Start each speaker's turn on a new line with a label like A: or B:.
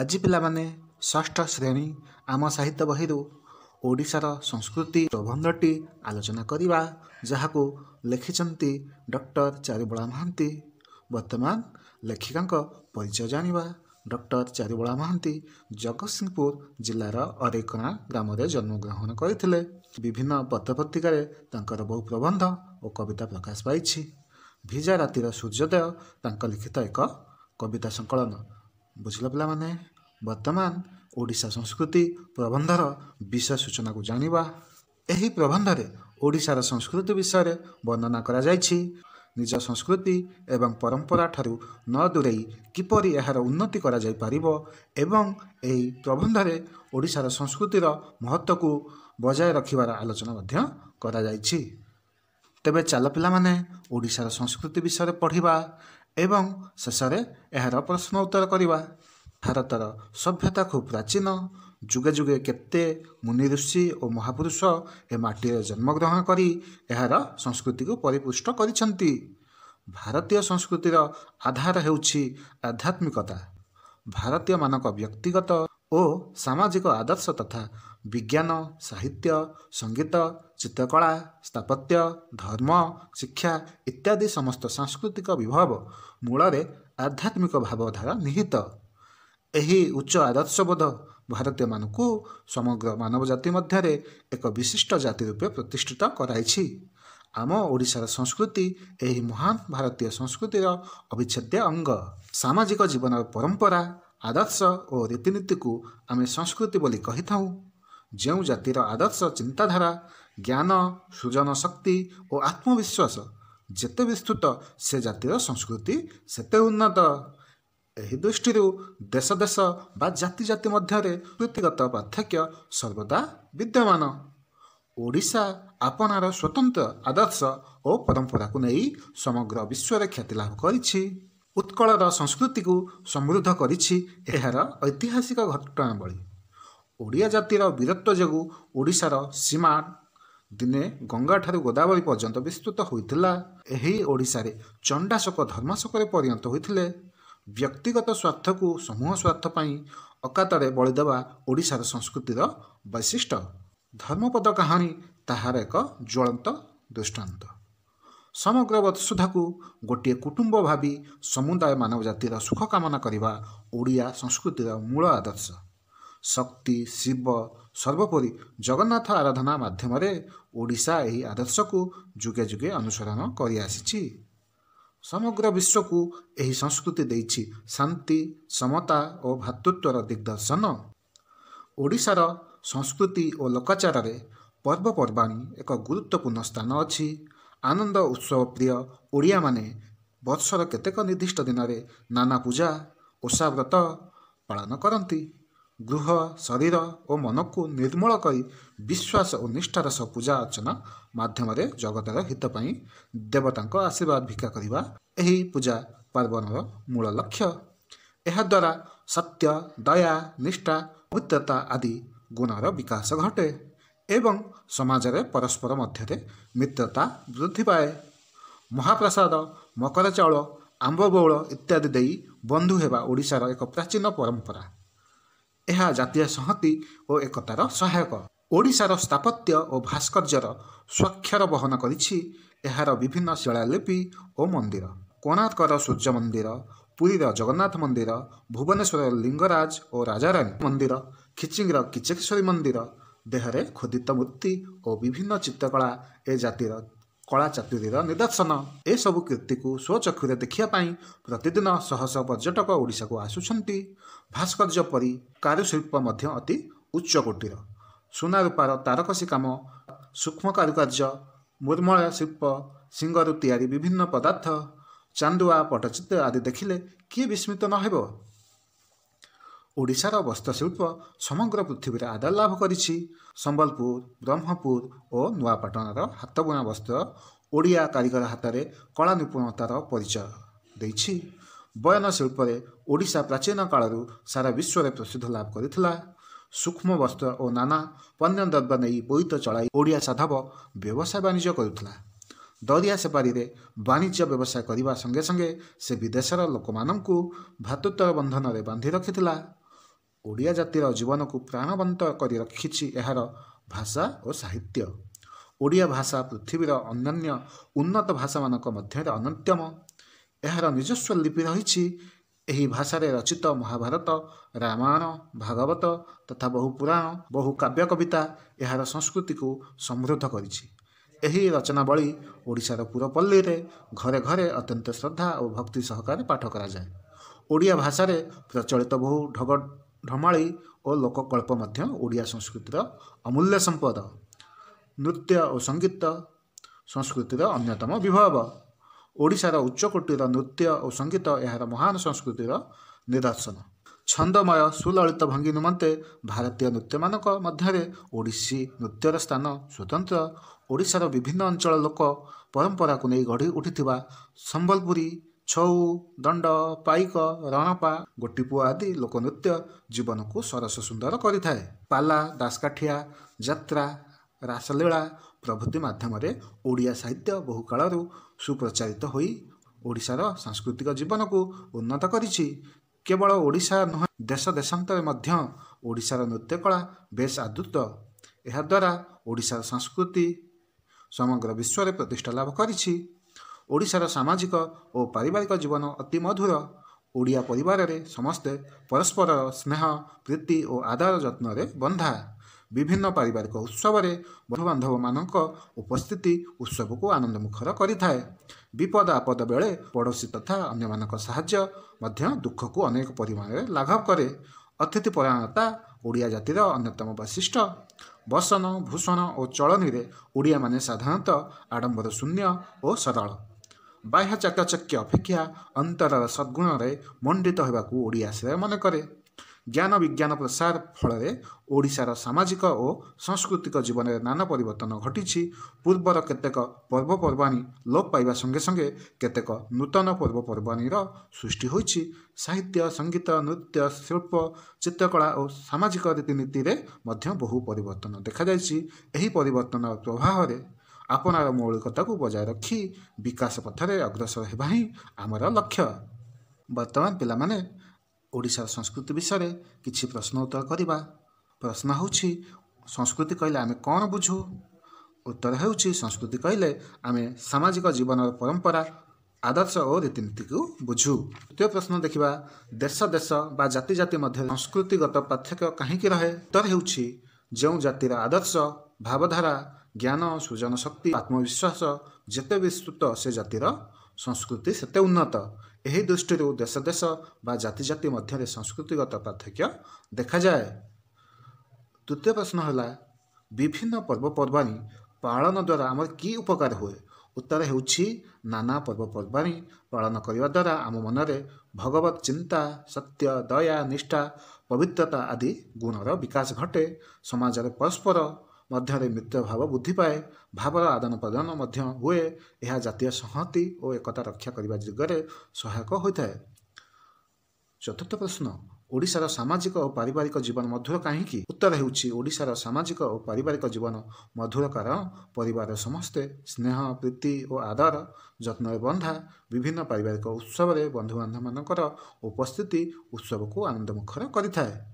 A: ଆଜି ପିଲାମାନେ ଷଷ୍ଠ ଶ୍ରେଣୀ ଆମ ସାହିତ୍ୟ ବହିରୁ ଓଡ଼ିଶାର ସଂସ୍କୃତି ପ୍ରବନ୍ଧଟି ଆଲୋଚନା କରିବା ଯାହାକୁ ଲେଖିଛନ୍ତି ଡକ୍ଟର ଚାରିବଳା ମହାନ୍ତି ବର୍ତ୍ତମାନ ଲେଖିକାଙ୍କ ପରିଚୟ ଜାଣିବା ଡକ୍ଟର ଚାରୁବଳା ମହାନ୍ତି ଜଗତସିଂହପୁର ଜିଲ୍ଲାର ଅରେକଣା ଗ୍ରାମରେ ଜନ୍ମଗ୍ରହଣ କରିଥିଲେ ବିଭିନ୍ନ ପତ୍ରପତ୍ରିକାରେ ତାଙ୍କର ବହୁ ପ୍ରବନ୍ଧ ଓ କବିତା ପ୍ରକାଶ ପାଇଛି ଭିଜା ରାତିର ସୂର୍ଯ୍ୟୋଦୟ ତାଙ୍କ ଲିଖିତ ଏକ କବିତା ସଂକଳନ ବୁଝିଲ ପିଲାମାନେ ବର୍ତ୍ତମାନ ଓଡ଼ିଶା ସଂସ୍କୃତି ପ୍ରବନ୍ଧର ବିଷୟ ସୂଚନାକୁ ଜାଣିବା ଏହି ପ୍ରବନ୍ଧରେ ଓଡ଼ିଶାର ସଂସ୍କୃତି ବିଷୟରେ ବର୍ଣ୍ଣନା କରାଯାଇଛି ନିଜ ସଂସ୍କୃତି ଏବଂ ପରମ୍ପରାଠାରୁ ନ ଦୂରେଇ କିପରି ଏହାର ଉନ୍ନତି କରାଯାଇପାରିବ ଏବଂ ଏହି ପ୍ରବନ୍ଧରେ ଓଡ଼ିଶାର ସଂସ୍କୃତିର ମହତ୍ତ୍ୱକୁ ବଜାୟ ରଖିବାର ଆଲୋଚନା ମଧ୍ୟ କରାଯାଇଛି ତେବେ ଚାଲ ପିଲାମାନେ ଓଡ଼ିଶାର ସଂସ୍କୃତି ବିଷୟରେ ପଢ଼ିବା ଏବଂ ଶେଷରେ ଏହାର ପ୍ରଶ୍ନ ଉତ୍ତର କରିବା ଭାରତର ସଭ୍ୟତା ଖୁବ୍ ପ୍ରାଚୀନ ଯୁଗେ ଯୁଗେ କେତେ ମୁନି ଋଷି ଓ ମହାପୁରୁଷ ଏ ମାଟିରେ ଜନ୍ମଗ୍ରହଣ କରି ଏହାର ସଂସ୍କୃତିକୁ ପରିପୃଷ୍ଟ କରିଛନ୍ତି ଭାରତୀୟ ସଂସ୍କୃତିର ଆଧାର ହେଉଛି ଆଧ୍ୟାତ୍ମିକତା ଭାରତୀୟମାନଙ୍କ ବ୍ୟକ୍ତିଗତ ଓ ସାମାଜିକ ଆଦର୍ଶ ତଥା ବିଜ୍ଞାନ ସାହିତ୍ୟ ସଙ୍ଗୀତ ଚିତ୍ରକଳା ସ୍ଥାପତ୍ୟ ଧର୍ମ ଶିକ୍ଷା ଇତ୍ୟାଦି ସମସ୍ତ ସାଂସ୍କୃତିକ ବିଭବ ମୂଳରେ ଆଧ୍ୟାତ୍ମିକ ଭାବଧାରା ନିହିତ ଏହି ଉଚ୍ଚ ଆଦର୍ଶବୋଧ ଭାରତୀୟମାନଙ୍କୁ ସମଗ୍ର ମାନବ ଜାତି ମଧ୍ୟରେ ଏକ ବିଶିଷ୍ଟ ଜାତି ରୂପେ ପ୍ରତିଷ୍ଠିତ କରାଇଛି ଆମ ଓଡ଼ିଶାର ସଂସ୍କୃତି ଏହି ମହାନ ଭାରତୀୟ ସଂସ୍କୃତିର ଅବିଚ୍ଛେଦ୍ୟ ଅଙ୍ଗ ସାମାଜିକ ଜୀବନର ପରମ୍ପରା ଆଦର୍ଶ ଓ ରୀତିନୀତିକୁ ଆମେ ସଂସ୍କୃତି ବୋଲି କହିଥାଉ ଯେଉଁ ଜାତିର ଆଦର୍ଶ ଚିନ୍ତାଧାରା ଜ୍ଞାନ ସୃଜନ ଶକ୍ତି ଓ ଆତ୍ମବିଶ୍ୱାସ ଯେତେ ବିସ୍ତୃତ ସେ ଜାତିର ସଂସ୍କୃତି ସେତେ ଉନ୍ନତ ଏହି ଦୃଷ୍ଟିରୁ ଦେଶ ଦେଶ ବା ଜାତି ଜାତି ମଧ୍ୟରେ ବୃତ୍ତିଗତ ପାର୍ଥକ୍ୟ ସର୍ବଦା ବିଦ୍ୟମାନ ଓଡ଼ିଶା ଆପଣାର ସ୍ୱତନ୍ତ୍ର ଆଦର୍ଶ ଓ ପରମ୍ପରାକୁ ନେଇ ସମଗ୍ର ବିଶ୍ୱରେ ଖ୍ୟାତି ଲାଭ କରିଛି ଉତ୍କଳର ସଂସ୍କୃତିକୁ ସମୃଦ୍ଧ କରିଛି ଏହାର ଐତିହାସିକ ଘଟଣାବଳୀ ଓଡ଼ିଆ ଜାତିର ବୀରତ୍ୱ ଯୋଗୁଁ ଓଡ଼ିଶାର ସୀମା ଦିନେ ଗଙ୍ଗାଠାରୁ ଗୋଦାବରୀ ପର୍ଯ୍ୟନ୍ତ ବିସ୍ତୃତ ହୋଇଥିଲା ଏହି ଓଡ଼ିଶାରେ ଚଣ୍ଡାଶୋକ ଧର୍ମାଶୋକରେ ପରିଣତ ହୋଇଥିଲେ ବ୍ୟକ୍ତିଗତ ସ୍ୱାର୍ଥକୁ ସମୂହ ସ୍ୱାର୍ଥ ପାଇଁ ଅକାତରେ ବଳିଦେବା ଓଡ଼ିଶାର ସଂସ୍କୃତିର ବୈଶିଷ୍ଟ୍ୟ ଧର୍ମପଦ କାହାଣୀ ତାହାର ଏକ ଜ୍ୱଳନ୍ତ ଦୃଷ୍ଟାନ୍ତ ସମଗ୍ର ବତସୁଧାକୁ ଗୋଟିଏ କୁଟୁମ୍ବ ଭାବି ସମୁଦାୟ ମାନବ ଜାତିର ସୁଖ କାମନା କରିବା ଓଡ଼ିଆ ସଂସ୍କୃତିର ମୂଳ ଆଦର୍ଶ ଶକ୍ତି ଶିବ ସର୍ବୋପରି ଜଗନ୍ନାଥ ଆରାଧନା ମାଧ୍ୟମରେ ଓଡ଼ିଶା ଏହି ଆଦର୍ଶକୁ ଯୁଗେ ଯୁଗେ ଅନୁସରଣ କରିଆସିଛି ସମଗ୍ର ବିଶ୍ୱକୁ ଏହି ସଂସ୍କୃତି ଦେଇଛି ଶାନ୍ତି ସମତା ଓ ଭ୍ରାତୃତ୍ୱର ଦିଗ୍ଦର୍ଶନ ଓଡ଼ିଶାର ସଂସ୍କୃତି ଓ ଲୋକାଚାରରେ ପର୍ବପର୍ବାଣୀ ଏକ ଗୁରୁତ୍ୱପୂର୍ଣ୍ଣ ସ୍ଥାନ ଅଛି ଆନନ୍ଦ ଉତ୍ସବ ପ୍ରିୟ ଓଡ଼ିଆମାନେ ବର୍ଷର କେତେକ ନିର୍ଦ୍ଦିଷ୍ଟ ଦିନରେ ନାନା ପୂଜା ଓଷାବ୍ରତ ପାଳନ କରନ୍ତି ଗୃହ ଶରୀର ଓ ମନକୁ ନିର୍ମୂଳ କରି ବିଶ୍ୱାସ ଓ ନିଷ୍ଠାର ସହ ପୂଜା ଅର୍ଚ୍ଚନା ମାଧ୍ୟମରେ ଜଗତର ହିତ ପାଇଁ ଦେବତାଙ୍କ ଆଶୀର୍ବାଦ ଭିକ୍ଷା କରିବା ଏହି ପୂଜା ପାର୍ବଣର ମୂଳ ଲକ୍ଷ୍ୟ ଏହାଦ୍ୱାରା ସତ୍ୟ ଦୟା ନିଷ୍ଠା ମୃତ୍ୟତା ଆଦି ଗୁଣର ବିକାଶ ଘଟେ ଏବଂ ସମାଜରେ ପରସ୍ପର ମଧ୍ୟରେ ମିତ୍ରତା ବୃଦ୍ଧି ପାଏ ମହାପ୍ରସାଦ ମକର ଚାଉଳ ଆମ୍ବ ବଉଳ ଇତ୍ୟାଦି ଦେଇ ବନ୍ଧୁ ହେବା ଓଡ଼ିଶାର ଏକ ପ୍ରାଚୀନ ପରମ୍ପରା ଏହା ଜାତୀୟ ସଂହତି ଓ ଏକତାର ସହାୟକ ଓଡ଼ିଶାର ସ୍ଥାପତ୍ୟ ଓ ଭାସ୍କର୍ଯ୍ୟର ସ୍ୱାକ୍ଷର ବହନ କରିଛି ଏହାର ବିଭିନ୍ନ ଶିଳାଲିପି ଓ ମନ୍ଦିର କୋଣାର୍କର ସୂର୍ଯ୍ୟ ମନ୍ଦିର ପୁରୀର ଜଗନ୍ନାଥ ମନ୍ଦିର ଭୁବନେଶ୍ୱରର ଲିଙ୍ଗରାଜ ଓ ରାଜାରାଣୀ ମନ୍ଦିର ଖିଚିଙ୍ଗର କିଚକେଶ୍ୱରୀ ମନ୍ଦିର ଦେହରେ ଖୋଦିତ ମୂର୍ତ୍ତି ଓ ବିଭିନ୍ନ ଚିତ୍ରକଳା ଏ ଜାତିର କଳା ଚାତୁରୀର ନିଦର୍ଶନ ଏସବୁ କୀର୍ତ୍ତିକୁ ସ୍ୱଚକ୍ଷୁରେ ଦେଖିବା ପାଇଁ ପ୍ରତିଦିନ ଶହ ଶହ ପର୍ଯ୍ୟଟକ ଓଡ଼ିଶାକୁ ଆସୁଛନ୍ତି ଭାସ୍କର୍ଯ୍ୟ ପରି କାରୁଶିଳ୍ପ ମଧ୍ୟ ଅତି ଉଚ୍ଚକୋଟୀର ସୁନା ରୂପାର ତାରକସି କାମ ସୂକ୍ଷ୍ମ କାରୁକାର୍ଯ୍ୟ ମୃମଳୟ ଶିଳ୍ପ ଶିଙ୍ଗରୁ ତିଆରି ବିଭିନ୍ନ ପଦାର୍ଥ ଚାନ୍ଦୁଆ ପଟ୍ଟଚିତ୍ର ଆଦି ଦେଖିଲେ କିଏ ବିସ୍ମିତ ନ ହେବ ଓଡ଼ିଶାର ବସ୍ତ୍ରଶିଳ୍ପ ସମଗ୍ର ପୃଥିବୀରେ ଆଦର ଲାଭ କରିଛି ସମ୍ବଲପୁର ବ୍ରହ୍ମପୁର ଓ ନୂଆପାଟଣାର ହାତବୁଣା ବସ୍ତ୍ର ଓଡ଼ିଆ କାରିଗର ହାତରେ କଳା ନିପୁଣତାର ପରିଚୟ ଦେଇଛି ବୟନ ଶିଳ୍ପରେ ଓଡ଼ିଶା ପ୍ରାଚୀନ କାଳରୁ ସାରା ବିଶ୍ୱରେ ପ୍ରସିଦ୍ଧ ଲାଭ କରିଥିଲା ସୂକ୍ଷ୍ମ ବସ୍ତ୍ର ଓ ନାନା ପଣ୍ୟ ଦ୍ରବ୍ୟ ନେଇ ବୋଇତ ଚଳାଇ ଓଡ଼ିଆ ସାଧବ ବ୍ୟବସାୟ ବାଣିଜ୍ୟ କରୁଥିଲା ଦରିଆ ସେପାରିରେ ବାଣିଜ୍ୟ ବ୍ୟବସାୟ କରିବା ସଙ୍ଗେ ସଙ୍ଗେ ସେ ବିଦେଶର ଲୋକମାନଙ୍କୁ ଭ୍ରାତୃତ୍ୱର ବନ୍ଧନରେ ବାନ୍ଧି ରଖିଥିଲା ଓଡ଼ିଆ ଜାତିର ଜୀବନକୁ ପ୍ରାଣବନ୍ତ କରି ରଖିଛି ଏହାର ଭାଷା ଓ ସାହିତ୍ୟ ଓଡ଼ିଆ ଭାଷା ପୃଥିବୀର ଅନ୍ୟାନ୍ୟ ଉନ୍ନତ ଭାଷାମାନଙ୍କ ମଧ୍ୟରେ ଅନନ୍ୟତମ ଏହାର ନିଜସ୍ୱ ଲିପି ରହିଛି ଏହି ଭାଷାରେ ରଚିତ ମହାଭାରତ ରାମାୟଣ ଭାଗବତ ତଥା ବହୁ ପୁରାଣ ବହୁ କାବ୍ୟ କବିତା ଏହାର ସଂସ୍କୃତିକୁ ସମୃଦ୍ଧ କରିଛି ଏହି ରଚନାବଳୀ ଓଡ଼ିଶାର ପୁରପଲ୍ଲୀରେ ଘରେ ଘରେ ଅତ୍ୟନ୍ତ ଶ୍ରଦ୍ଧା ଓ ଭକ୍ତି ସହକାରେ ପାଠ କରାଯାଏ ଓଡ଼ିଆ ଭାଷାରେ ପ୍ରଚଳିତ ବହୁ ଢଗ ढमाळी ओ ढमाली लोक संस्कृति र अमूल्य सम्पद नृत्य सङ्गीत संस्कृति र अन्यतम विभाव ओडिसा ओडा उच्च कोटि र नृत्य ओ संगीत एहा यहाँ महान संस्कृति र निदर्शन छन्दमय सुललित भंगी निमन्ते भारतीय नृत्य ओडिसी नृत्य र स्थान स्वतंत्र ओडिसा ओडार विभिन्न अञ्चल लोक परम्पराको नै गढि उठि सम्बलपुर ଛଉ ଦଣ୍ଡ ପାଇକ ରଣପା ଗୋଟିପୁଅ ଆଦି ଲୋକନୃତ୍ୟ ଜୀବନକୁ ସରସ ସୁନ୍ଦର କରିଥାଏ ପାଲା ଦାସକାଠିଆ ଯାତ୍ରା ରାସଲୀଳା ପ୍ରଭୃତି ମାଧ୍ୟମରେ ଓଡ଼ିଆ ସାହିତ୍ୟ ବହୁ କାଳରୁ ସୁପ୍ରଚାରିତ ହୋଇ ଓଡ଼ିଶାର ସାଂସ୍କୃତିକ ଜୀବନକୁ ଉନ୍ନତ କରିଛି କେବଳ ଓଡ଼ିଶା ନୁହେଁ ଦେଶ ଦେଶାନ୍ତରେ ମଧ୍ୟ ଓଡ଼ିଶାର ନୃତ୍ୟ କଳା ବେଶ୍ ଆଦୃତ ଏହାଦ୍ୱାରା ଓଡ଼ିଶାର ସଂସ୍କୃତି ସମଗ୍ର ବିଶ୍ୱରେ ପ୍ରତିଷ୍ଠା ଲାଭ କରିଛି ଓଡ଼ିଶାର ସାମାଜିକ ଓ ପାରିବାରିକ ଜୀବନ ଅତି ମଧୁର ଓଡ଼ିଆ ପରିବାରରେ ସମସ୍ତେ ପରସ୍ପର ସ୍ନେହ ପ୍ରୀତି ଓ ଆଦର ଯତ୍ନରେ ବନ୍ଧା ବିଭିନ୍ନ ପାରିବାରିକ ଉତ୍ସବରେ ବନ୍ଧୁବାନ୍ଧବମାନଙ୍କ ଉପସ୍ଥିତି ଉତ୍ସବକୁ ଆନନ୍ଦମୁଖର କରିଥାଏ ବିପଦ ଆପଦ ବେଳେ ପଡ଼ୋଶୀ ତଥା ଅନ୍ୟମାନଙ୍କ ସାହାଯ୍ୟ ମଧ୍ୟ ଦୁଃଖକୁ ଅନେକ ପରିମାଣରେ ଲାଘବ କରେ ଅତିଥି ପରାୟଣତା ଓଡ଼ିଆ ଜାତିର ଅନ୍ୟତମ ବୈଶିଷ୍ଟ୍ୟ ବସନ ଭୂଷଣ ଓ ଚଳନୀରେ ଓଡ଼ିଆମାନେ ସାଧାରଣତଃ ଆଡ଼ମ୍ବର ଶୂନ୍ୟ ଓ ସରଳ ବାହ୍ୟ ଚାକଚକ୍ୟ ଅପେକ୍ଷା ଅନ୍ତର ସଦ୍ଗୁଣରେ ମଣ୍ଡିତ ହେବାକୁ ଓଡ଼ିଆ ଶ୍ରେୟ ମନେ କରେ ଜ୍ଞାନ ବିଜ୍ଞାନ ପ୍ରସାର ଫଳରେ ଓଡ଼ିଶାର ସାମାଜିକ ଓ ସାଂସ୍କୃତିକ ଜୀବନରେ ନାନା ପରିବର୍ତ୍ତନ ଘଟିଛି ପୂର୍ବର କେତେକ ପର୍ବପର୍ବାଣୀ ଲୋପ ପାଇବା ସଙ୍ଗେ ସଙ୍ଗେ କେତେକ ନୂତନ ପର୍ବପର୍ବାଣୀର ସୃଷ୍ଟି ହୋଇଛି ସାହିତ୍ୟ ସଙ୍ଗୀତ ନୃତ୍ୟ ଶିଳ୍ପ ଚିତ୍ରକଳା ଓ ସାମାଜିକ ରୀତିନୀତିରେ ମଧ୍ୟ ବହୁ ପରିବର୍ତ୍ତନ ଦେଖାଯାଇଛି ଏହି ପରିବର୍ତ୍ତନର ପ୍ରଭାବରେ ଆପଣାର ମୌଳିକତାକୁ ବଜାୟ ରଖି ବିକାଶ ପଥରେ ଅଗ୍ରସର ହେବା ହିଁ ଆମର ଲକ୍ଷ୍ୟ ବର୍ତ୍ତମାନ ପିଲାମାନେ ଓଡ଼ିଶାର ସଂସ୍କୃତି ବିଷୟରେ କିଛି ପ୍ରଶ୍ନ ଉତ୍ତର କରିବା ପ୍ରଶ୍ନ ହେଉଛି ସଂସ୍କୃତି କହିଲେ ଆମେ କ'ଣ ବୁଝୁ ଉତ୍ତର ହେଉଛି ସଂସ୍କୃତି କହିଲେ ଆମେ ସାମାଜିକ ଜୀବନର ପରମ୍ପରା ଆଦର୍ଶ ଓ ରୀତିନୀତିକୁ ବୁଝୁ ତୃତୀୟ ପ୍ରଶ୍ନ ଦେଖିବା ଦେଶ ଦେଶ ବା ଜାତି ଜାତି ମଧ୍ୟରେ ସଂସ୍କୃତିଗତ ପାର୍ଥକ୍ୟ କାହିଁକି ରହେ ଉତ୍ତର ହେଉଛି ଯେଉଁ ଜାତିର ଆଦର୍ଶ ଭାବଧାରା ଜ୍ଞାନ ସୃଜନ ଶକ୍ତି ଆତ୍ମବିଶ୍ୱାସ ଯେତେ ବିସ୍ତୃତ ସେ ଜାତିର ସଂସ୍କୃତି ସେତେ ଉନ୍ନତ ଏହି ଦୃଷ୍ଟିରୁ ଦେଶ ଦେଶ ବା ଜାତି ଜାତି ମଧ୍ୟରେ ସଂସ୍କୃତିଗତ ପାର୍ଥକ୍ୟ ଦେଖାଯାଏ ତୃତୀୟ ପ୍ରଶ୍ନ ହେଲା ବିଭିନ୍ନ ପର୍ବପର୍ବାଣୀ ପାଳନ ଦ୍ୱାରା ଆମର କି ଉପକାର ହୁଏ ଉତ୍ତର ହେଉଛି ନାନା ପର୍ବପର୍ବାଣୀ ପାଳନ କରିବା ଦ୍ୱାରା ଆମ ମନରେ ଭଗବତ ଚିନ୍ତା ସତ୍ୟ ଦୟା ନିଷ୍ଠା ପବିତ୍ରତା ଆଦି ଗୁଣର ବିକାଶ ଘଟେ ସମାଜରେ ପରସ୍ପର ମଧ୍ୟରେ ମିତ୍ର ଭାବ ବୃଦ୍ଧି ପାଏ ଭାବର ଆଦାନ ପ୍ରଦାନ ମଧ୍ୟ ହୁଏ ଏହା ଜାତୀୟ ସଂହତି ଓ ଏକତା ରକ୍ଷା କରିବା ଦିଗରେ ସହାୟକ ହୋଇଥାଏ ଚତୁର୍ଥ ପ୍ରଶ୍ନ ଓଡ଼ିଶାର ସାମାଜିକ ଓ ପାରିବାରିକ ଜୀବନ ମଧୁର କାହିଁକି ଉତ୍ତର ହେଉଛି ଓଡ଼ିଶାର ସାମାଜିକ ଓ ପାରିବାରିକ ଜୀବନ ମଧୁର କାରଣ ପରିବାରର ସମସ୍ତେ ସ୍ନେହ ପ୍ରୀତି ଓ ଆଦର ଯତ୍ନରେ ବନ୍ଧା ବିଭିନ୍ନ ପାରିବାରିକ ଉତ୍ସବରେ ବନ୍ଧୁବାନ୍ଧବମାନଙ୍କର ଉପସ୍ଥିତି ଉତ୍ସବକୁ ଆନନ୍ଦମୁଖର କରିଥାଏ